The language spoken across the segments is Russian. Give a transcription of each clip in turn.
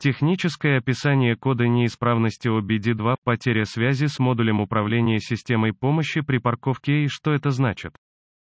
Техническое описание кода неисправности OBD2 – потеря связи с модулем управления системой помощи при парковке и что это значит.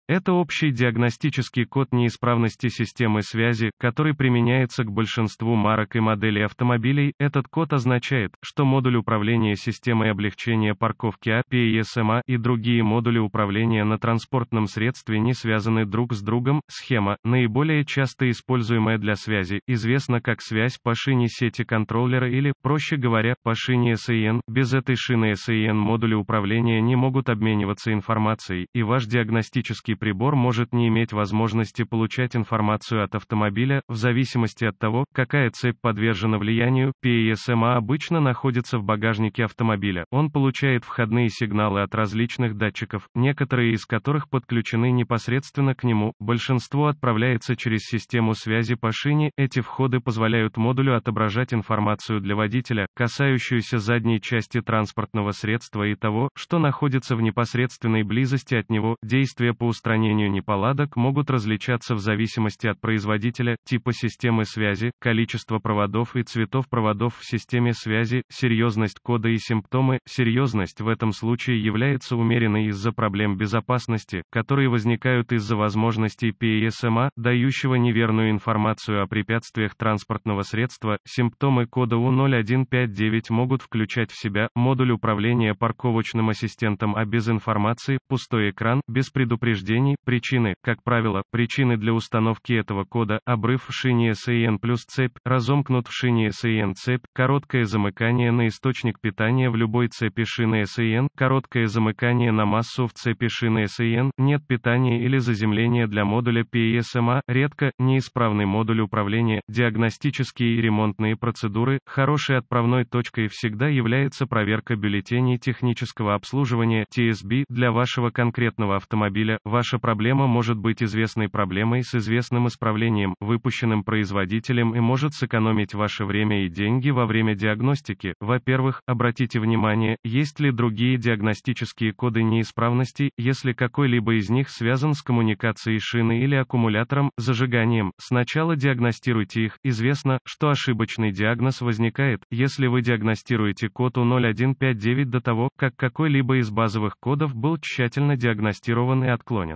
Это общий диагностический код неисправности системы связи, который применяется к большинству марок и моделей автомобилей. Этот код означает, что модуль управления системой облегчения парковки А, PESMA а и другие модули управления на транспортном средстве не связаны друг с другом. Схема, наиболее часто используемая для связи, известна как связь по шине сети контроллера или, проще говоря, по шине SAN. Без этой шины SAN модули управления не могут обмениваться информацией, и ваш диагностический прибор может не иметь возможности получать информацию от автомобиля, в зависимости от того, какая цепь подвержена влиянию, PESMA обычно находится в багажнике автомобиля. Он получает входные сигналы от различных датчиков, некоторые из которых подключены непосредственно к нему, большинство отправляется через систему связи по шине, эти входы позволяют модулю отображать информацию для водителя, касающуюся задней части транспортного средства и того, что находится в непосредственной близости от него, действия по устранению устранению неполадок могут различаться в зависимости от производителя, типа системы связи, количества проводов и цветов проводов в системе связи, серьезность кода и симптомы. Серьезность в этом случае является умеренной из-за проблем безопасности, которые возникают из-за возможностей PSMA, а, дающего неверную информацию о препятствиях транспортного средства. Симптомы кода U0159 могут включать в себя модуль управления парковочным ассистентом, а без информации, пустой экран, без предупреждения повреждений, причины, как правило, причины для установки этого кода, обрыв в шине SAN плюс цепь, разомкнут в шине SAN цепь, короткое замыкание на источник питания в любой цепи шины SAN, короткое замыкание на массу в цепи шины SAN, нет питания или заземления для модуля PSMA, e редко, неисправный модуль управления, диагностические и ремонтные процедуры, хорошей отправной точкой всегда является проверка бюллетеней технического обслуживания TSB для вашего конкретного автомобиля, ваша проблема может быть известной проблемой с известным исправлением, выпущенным производителем и может сэкономить ваше время и деньги во время диагностики. Во-первых, обратите внимание, есть ли другие диагностические коды неисправности, если какой-либо из них связан с коммуникацией шины или аккумулятором, зажиганием. Сначала диагностируйте их. Известно, что ошибочный диагноз возникает, если вы диагностируете код U0159 до того, как какой-либо из базовых кодов был тщательно диагностирован и отклонен.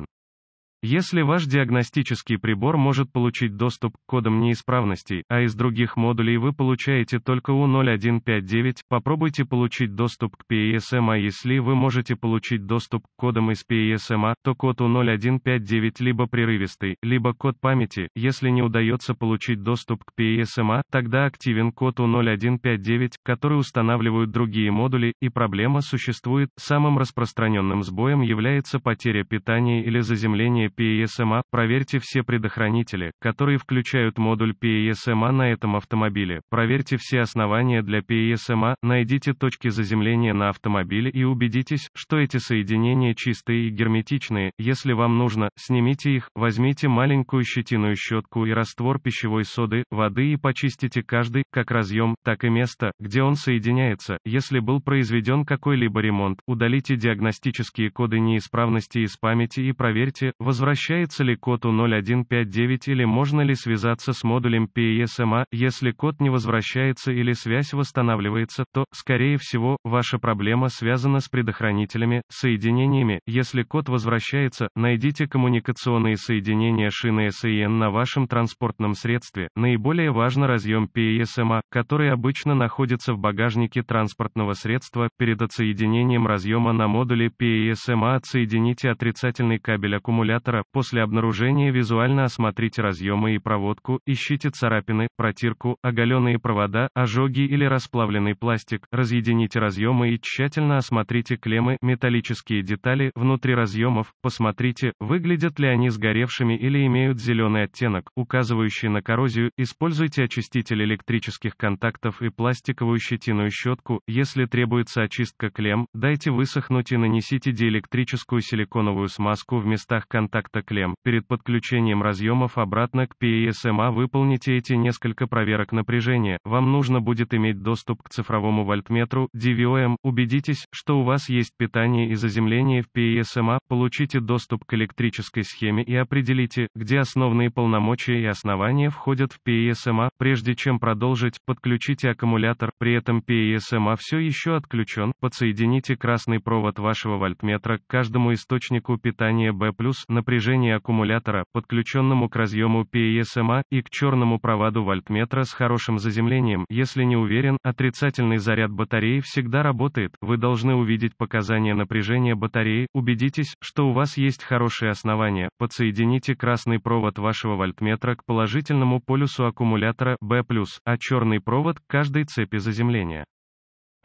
Если ваш диагностический прибор может получить доступ к кодам неисправностей, а из других модулей вы получаете только U0159, попробуйте получить доступ к PESM, а если вы можете получить доступ к кодам из PESM, то код U0159 либо прерывистый, либо код памяти, если не удается получить доступ к PESM, тогда активен код U0159, который устанавливают другие модули, и проблема существует. Самым распространенным сбоем является потеря питания или заземление PSMA, проверьте все предохранители, которые включают модуль PSMA на этом автомобиле, проверьте все основания для PSMA, найдите точки заземления на автомобиле и убедитесь, что эти соединения чистые и герметичные, если вам нужно, снимите их, возьмите маленькую щетиную щетку и раствор пищевой соды, воды и почистите каждый, как разъем, так и место, где он соединяется, если был произведен какой-либо ремонт, удалите диагностические коды неисправности из памяти и проверьте, возвращайте Возвращается ли код у 0159 или можно ли связаться с модулем PSMA, e а? если код не возвращается или связь восстанавливается, то, скорее всего, ваша проблема связана с предохранителями, соединениями. Если код возвращается, найдите коммуникационные соединения шины SAN на вашем транспортном средстве. Наиболее важно разъем PSMA, e а, который обычно находится в багажнике транспортного средства, перед отсоединением разъема на модуле PSMA e а отсоедините отрицательный кабель аккумулятора оператора, после обнаружения визуально осмотрите разъемы и проводку, ищите царапины, протирку, оголенные провода, ожоги или расплавленный пластик, разъедините разъемы и тщательно осмотрите клеммы, металлические детали, внутри разъемов, посмотрите, выглядят ли они сгоревшими или имеют зеленый оттенок, указывающий на коррозию, используйте очиститель электрических контактов и пластиковую щетиную щетку, если требуется очистка клемм, дайте высохнуть и нанесите диэлектрическую силиконовую смазку в местах контакта контакта клем. Перед подключением разъемов обратно к PSMA а выполните эти несколько проверок напряжения. Вам нужно будет иметь доступ к цифровому вольтметру DVOM. Убедитесь, что у вас есть питание и заземление в PSMA. А. Получите доступ к электрической схеме и определите, где основные полномочия и основания входят в PSMA. А. Прежде чем продолжить, подключите аккумулятор. При этом PSMA все еще отключен. Подсоедините красный провод вашего вольтметра к каждому источнику питания B+, например, напряжение аккумулятора, подключенному к разъему PESMA, и к черному проводу вольтметра с хорошим заземлением. Если не уверен, отрицательный заряд батареи всегда работает. Вы должны увидеть показания напряжения батареи, убедитесь, что у вас есть хорошие основания. Подсоедините красный провод вашего вольтметра к положительному полюсу аккумулятора B+, а черный провод к каждой цепи заземления.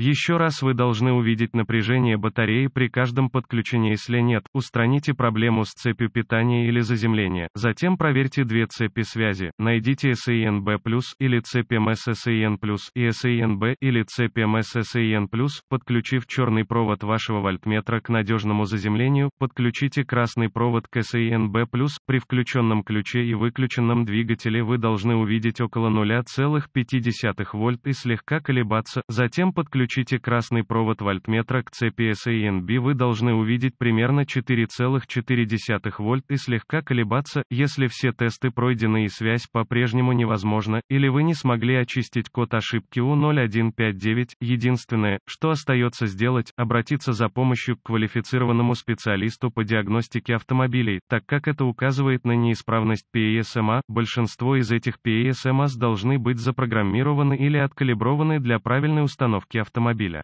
Еще раз вы должны увидеть напряжение батареи при каждом подключении. Если нет, устраните проблему с цепью питания или заземления. Затем проверьте две цепи связи. Найдите SANB+, или цепь MSSAN+, и SANB, или цепь MSSAN+, подключив черный провод вашего вольтметра к надежному заземлению, подключите красный провод к SANB+, при включенном ключе и выключенном двигателе вы должны увидеть около 0,5 вольт и слегка колебаться, затем подключите подключите красный провод вольтметра к цепи SANB вы должны увидеть примерно 4,4 вольт и слегка колебаться, если все тесты пройдены и связь по-прежнему невозможна, или вы не смогли очистить код ошибки U0159. Единственное, что остается сделать, обратиться за помощью к квалифицированному специалисту по диагностике автомобилей, так как это указывает на неисправность PASMA, e большинство из этих PASMAs e должны быть запрограммированы или откалиброваны для правильной установки автомобиля автомобиля.